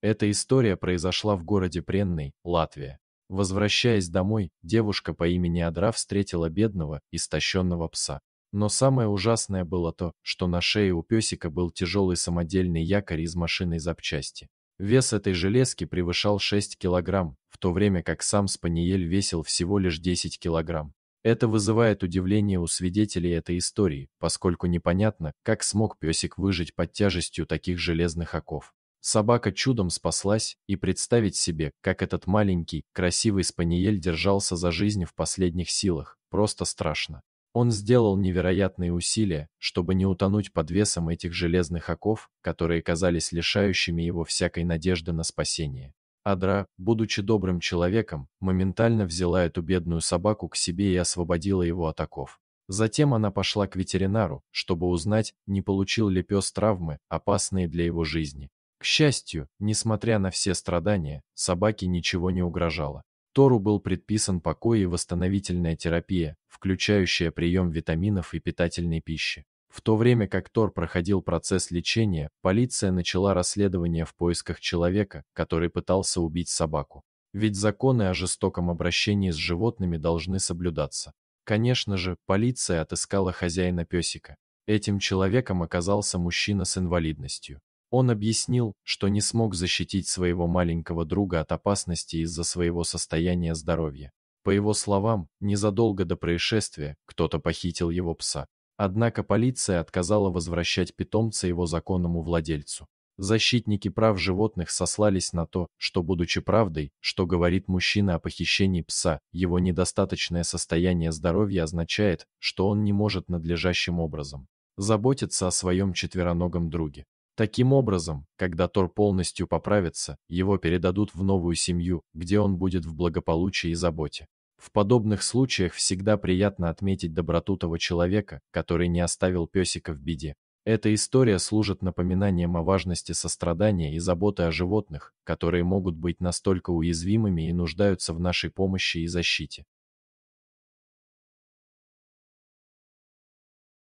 Эта история произошла в городе Пренной, Латвия. Возвращаясь домой, девушка по имени Адра встретила бедного, истощенного пса. Но самое ужасное было то, что на шее у песика был тяжелый самодельный якорь из машинной запчасти. Вес этой железки превышал 6 килограмм, в то время как сам спаниель весил всего лишь 10 килограмм. Это вызывает удивление у свидетелей этой истории, поскольку непонятно, как смог песик выжить под тяжестью таких железных оков. Собака чудом спаслась, и представить себе, как этот маленький, красивый спаниель держался за жизнь в последних силах, просто страшно. Он сделал невероятные усилия, чтобы не утонуть под весом этих железных оков, которые казались лишающими его всякой надежды на спасение. Адра, будучи добрым человеком, моментально взяла эту бедную собаку к себе и освободила его от оков. Затем она пошла к ветеринару, чтобы узнать, не получил ли пес травмы, опасные для его жизни. К счастью, несмотря на все страдания, собаке ничего не угрожало. Тору был предписан покой и восстановительная терапия, включающая прием витаминов и питательной пищи. В то время как Тор проходил процесс лечения, полиция начала расследование в поисках человека, который пытался убить собаку. Ведь законы о жестоком обращении с животными должны соблюдаться. Конечно же, полиция отыскала хозяина песика. Этим человеком оказался мужчина с инвалидностью. Он объяснил, что не смог защитить своего маленького друга от опасности из-за своего состояния здоровья. По его словам, незадолго до происшествия кто-то похитил его пса. Однако полиция отказала возвращать питомца его законному владельцу. Защитники прав животных сослались на то, что, будучи правдой, что говорит мужчина о похищении пса, его недостаточное состояние здоровья означает, что он не может надлежащим образом заботиться о своем четвероногом друге. Таким образом, когда Тор полностью поправится, его передадут в новую семью, где он будет в благополучии и заботе. В подобных случаях всегда приятно отметить доброту того человека, который не оставил песика в беде. Эта история служит напоминанием о важности сострадания и заботы о животных, которые могут быть настолько уязвимыми и нуждаются в нашей помощи и защите.